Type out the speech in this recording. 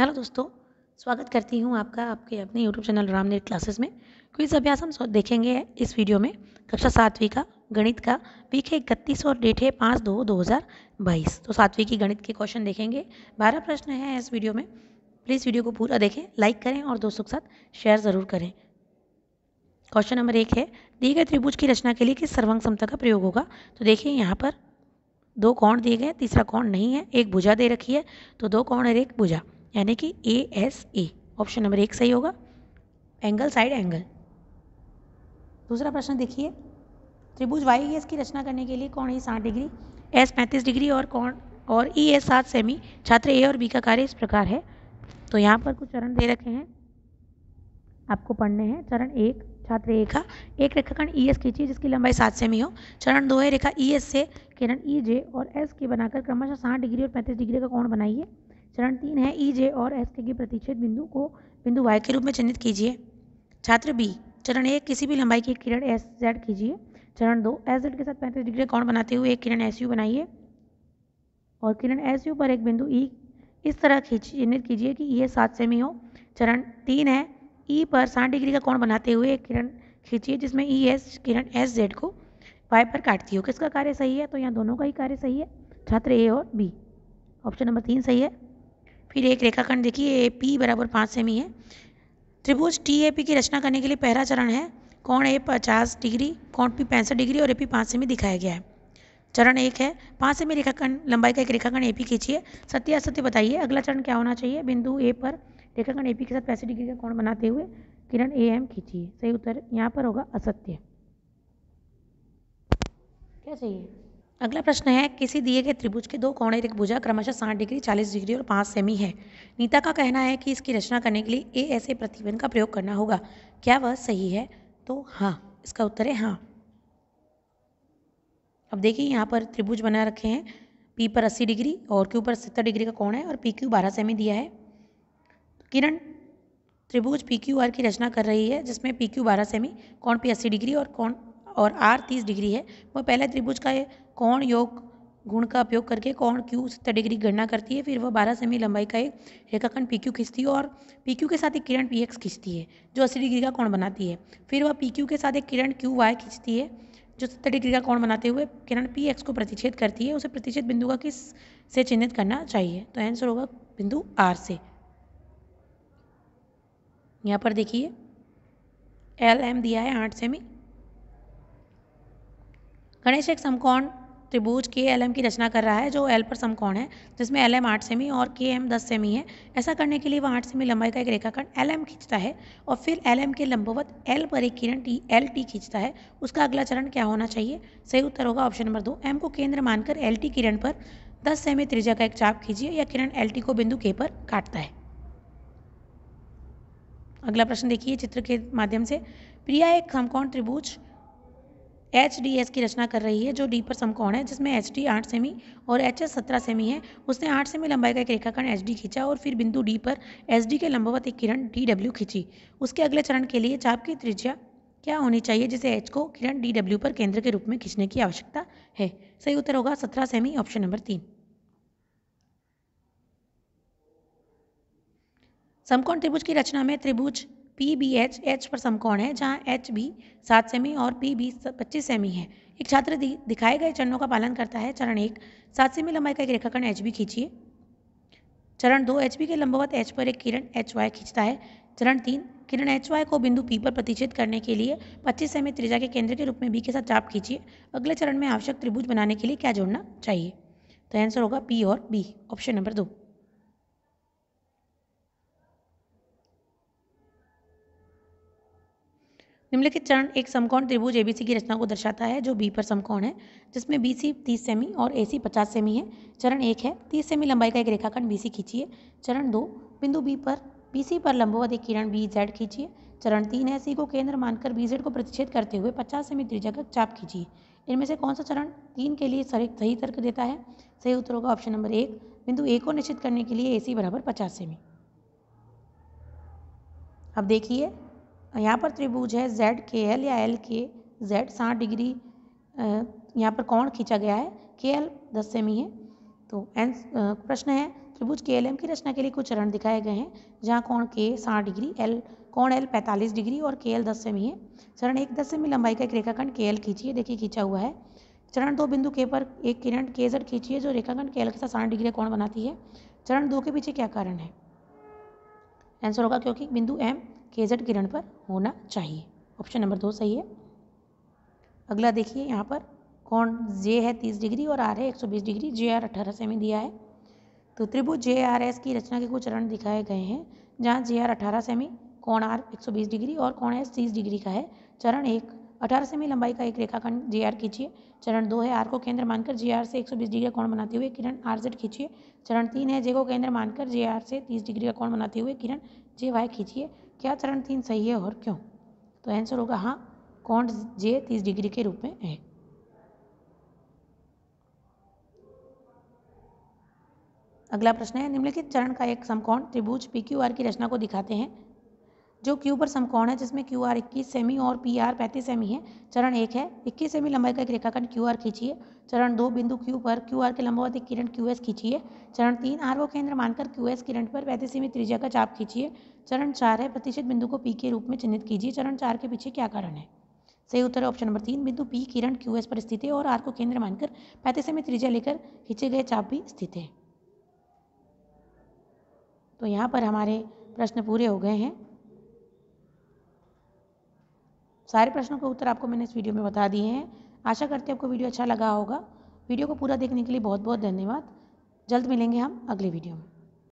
hello दोस्तों स्वागत करती हूँ आपका आपके अपने यूट्यूब चैनल नेट क्लासेस में क्विज अभ्यास हम देखेंगे इस वीडियो में कक्षा सातवीं का गणित का वीक है इकतीस और डेट है पाँच दो दो हज़ार बाईस तो सातवीं की गणित के क्वेश्चन देखेंगे बारह प्रश्न हैं इस वीडियो में प्लीज़ वीडियो को पूरा देखें लाइक करें और दोस्तों के साथ शेयर ज़रूर करें क्वेश्चन नंबर एक है दिए गए त्रिभुज की रचना के लिए किस सर्वांग समता का प्रयोग होगा तो देखिए यहाँ पर दो कोण दिए गए तीसरा कोण नहीं है एक भुजा दे रखी है तो दो कोण और एक भुजा यानी कि A S A option number एक सही होगा एंगल साइड एंगल दूसरा प्रश्न देखिए त्रिभुज वाई एस की रचना करने के लिए कौन है साठ डिग्री एस पैंतीस डिग्री और कौन और ई e, एस सात सेमी छात्र ए और बी का कार्य इस प्रकार है तो यहाँ पर कुछ चरण दे रखे हैं आपको पढ़ने हैं चरण एक छात्र ए का एक रेखाखंड ई e एस खींची जिसकी लंबाई सात सेमी हो चरण दो है रेखा ई e एस से किरण ई जे और एस के बनाकर क्रमशः साठ डिग्री और पैंतीस डिग्री का कोण बनाइए चरण तीन है ई जे और एस के प्रतिच्छेद बिंदु को बिंदु वाई के रूप में चिन्हित कीजिए छात्र बी चरण एक किसी भी लंबाई की किरण एस जेड कीजिए चरण दो एस जेड के साथ पैंतीस डिग्री कौन बनाते हुए एक किरण एस यू बनाइए और किरण एस यू पर एक बिंदु ई इस तरह खींच चिन्हित कीजिए कि ये सात सेमी हो चरण तीन है ई पर साठ डिग्री का कौन बनाते हुए एक किरण खींचिए जिसमें ई एस किरण एस जेड को वाई पर काटती हो किसका कार्य सही है तो यहाँ दोनों का ही कार्य सही है छात्र ए और बी ऑप्शन नंबर तीन सही है फिर एक रेखाखंड देखिए ए पी बराबर पाँच सेमी है त्रिभुज टी ए पी की रचना करने के लिए पहला चरण है कौन ए पचास डिग्री कौन पी पैंसठ डिग्री और ए पी पाँच सेमी दिखाया गया है चरण एक है पाँच सेमी रेखाखंड लंबाई का एक रेखाखंड ए पी खींचिए सत्य असत्य बताइए अगला चरण क्या होना चाहिए बिंदु ए पर रेखाखंड ए पी के साथ पैंसठ डिग्री का कौन बनाते हुए किरण ए एम खींचिए सही उत्तर यहाँ पर होगा असत्य क्या चाहिए अगला प्रश्न है किसी दिए गए त्रिभुज के दो एक भुजा क्रमशः साठ डिग्री चालीस डिग्री और पाँच सेमी है नीता का कहना है कि इसकी रचना करने के लिए ए ऐसे प्रतिबंध का प्रयोग करना होगा क्या वह सही है तो हाँ इसका उत्तर है हाँ अब देखिए यहाँ पर त्रिभुज बना रखे हैं पी पर अस्सी डिग्री और क्यू पर सत्तर डिग्री का कोण है और पी क्यू बारह सेमी दिया है किरण त्रिभुज पी क्यू आर की रचना कर रही है जिसमें पी क्यू बारह सेमी कौन पी अस्सी डिग्री और कौन और आर तीस डिग्री है वह पहले त्रिभुज का कौन योग गुण का उपयोग करके कौन क्यू सत्तर डिग्री गणना करती है फिर वह बारह सेमी लंबाई का एक रेखाखंड पी क्यू खींचती है और पी क्यू के साथ एक किरण पी एक्स खींचती है जो अस्सी डिग्री का कोण बनाती है फिर वह पी क्यू के साथ एक किरण क्यू वाई खींचती है जो सत्तर डिग्री का कोण बनाते हुए किरण पी एक्स को प्रतिच्छेद करती है उसे प्रतिच्छेद बिंदु का किस से चिन्हित करना चाहिए तो आंसर होगा बिंदु आर से यहाँ पर देखिए एल एम दिया है आठ सेमी गणेश एक समकोण त्रिभुज के एल एम की रचना कर रहा है जो एल पर समकोण है जिसमें एल एम आठ सेमी और के एम दस सेमी है ऐसा करने के लिए वह आठ सेमी लंबाई का एक रेखाखंड एल एम खींचता है और फिर एल एम के लंबवत एल पर एक किरण टी एल टी खींचता है उसका अगला चरण क्या होना चाहिए सही उत्तर होगा ऑप्शन नंबर दो एम को केंद्र मानकर एल टी किरण पर दस सेमी त्रिजा का एक चाप खींचिए या किरण एल टी को बिंदु के पर काटता है अगला प्रश्न देखिए चित्र के माध्यम से प्रिया एक समकोण त्रिभुज एच डी एस की रचना कर रही है जो डी पर समकोण है जिसमें एच डी आठ सेमी और एच एस सत्रह सेमी है उसने आठ सेमी लंबाई का एक रेखाखंड एच डी खींचा और फिर बिंदु डी पर एच डी के लंबवत एक किरण डी डब्ल्यू खींची उसके अगले चरण के लिए चाप की त्रिज्या क्या होनी चाहिए जिसे एच को किरण डी डब्ल्यू पर केंद्र के रूप में खींचने की आवश्यकता है सही उत्तर होगा सत्रह सेमी ऑप्शन नंबर तीन समकोण त्रिभुज की रचना में त्रिभुज पी बी एच एच पर समकोण है जहाँ एच भी सात सेमी और पी भी पच्चीस सेमी है एक छात्र दिखाए गए चरणों का पालन करता है चरण एक सात सेमी लंबाई का एक रेखाखंड एच बी खींचिए चरण दो एच बी के लंबवत एच पर एक किरण एच वाई खींचता है चरण तीन किरण एच वाई को बिंदु पी पर प्रतिच्छेद करने के लिए 25 सेमी त्रिज्या के केंद्र के रूप में बी के साथ चाप खींचिए अगले चरण में आवश्यक त्रिभुज बनाने के लिए क्या जोड़ना चाहिए तो आंसर होगा पी और बी ऑप्शन नंबर दो निम्नलिखित चरण एक समकोण त्रिभुज एबीसी की रचना को दर्शाता है जो बी पर समकोण है जिसमें बी सी तीस सेमी और ए सी पचास सेमी है चरण एक है तीस सेमी लंबाई का एक रेखाखंड बी सी खींचिए चरण दो बिंदु बी पर बी सी पर लंबवत एक किरण बी जेड खींचिए चरण तीन है सी को केंद्र मानकर बी जेड को प्रतिच्छेद करते हुए पचास सेमी त्रिजा का चाप खींचिए इनमें से कौन सा चरण तीन के लिए सही तर्क देता है सही उत्तर होगा ऑप्शन नंबर एक बिंदु ए को निश्चित करने के लिए ए सी बराबर पचास सेमी अब देखिए यहाँ पर त्रिभुज है जेड के एल या एल के जेड साठ डिग्री यहाँ पर कौन खींचा गया है के एल दस सेमी है तो एन प्रश्न है त्रिभुज के एल एम की रचना के लिए कुछ चरण दिखाए गए हैं जहाँ कौन के साठ डिग्री एल कौन एल पैंतालीस डिग्री और के एल दस सेमी है चरण एक दस सेमी लंबाई का एक रेखाखंड के एल खींचिए देखिए खींचा हुआ है चरण दो बिंदु के पर एक किरण के जेड खींचिए जो रेखाखंड के एल के साथ साठ डिग्री कौन बनाती है चरण दो के पीछे क्या कारण है आंसर होगा क्योंकि बिंदु एम के जेड किरण पर होना चाहिए ऑप्शन नंबर दो सही है अगला देखिए यहाँ पर कौन जे है तीस डिग्री और आर है एक सौ बीस डिग्री जे आर अठारह से में दिया है तो त्रिभुज जे आर एस की रचना के कुछ चरण दिखाए गए हैं जहाँ जे आर अठारह सेमी कौन आर एक सौ बीस डिग्री और कौन एस तीस डिग्री का है चरण एक अठारह सेमी लंबाई का एक रेखाखंड जे आर खींचिए चरण दो है आर को केंद्र मानकर जे आर से एक सौ बीस डिग्री का कोण बनाते हुए किरण आर जेड खींचिए चरण तीन है जे को केंद्र मानकर जे आर से तीस डिग्री का कोण बनाते हुए किरण जे वाई खींचिए क्या चरण तीन सही है और क्यों तो आंसर होगा हाँ कोण जे तीस डिग्री के रूप में है अगला प्रश्न है निम्नलिखित चरण का एक समकोण त्रिभुज पी क्यू आर की रचना को दिखाते हैं जो क्यू पर समकोण है जिसमें क्यू आर इक्कीस सेमी और पी आर पैंतीस सेमी है चरण एक है इक्कीस सेमी लंबाई का एक रेखाखंड क्यू आर खींचिए चरण दो बिंदु क्यू पर क्यू आर के लंबावत एक किरण क्यू एस खींचिए चरण तीन आर को केंद्र मानकर क्यू एस किरण पर पैंतीस सेमी त्रिज्या का चाप खींचिए चरण चार है प्रतिशत बिंदु को पी के रूप में चिन्हित कीजिए चरण चार के पीछे क्या कारण है सही उत्तर ऑप्शन नंबर तीन बिंदु पी किरण क्यू एस पर स्थित है और आर को केंद्र मानकर पैंतीस सेमी त्रिज्या लेकर खींचे गए चाप भी स्थित है तो यहाँ पर हमारे प्रश्न पूरे हो गए हैं सारे प्रश्नों के उत्तर आपको मैंने इस वीडियो में बता दिए हैं आशा करते हैं आपको वीडियो अच्छा लगा होगा वीडियो को पूरा देखने के लिए बहुत बहुत धन्यवाद जल्द मिलेंगे हम अगले वीडियो में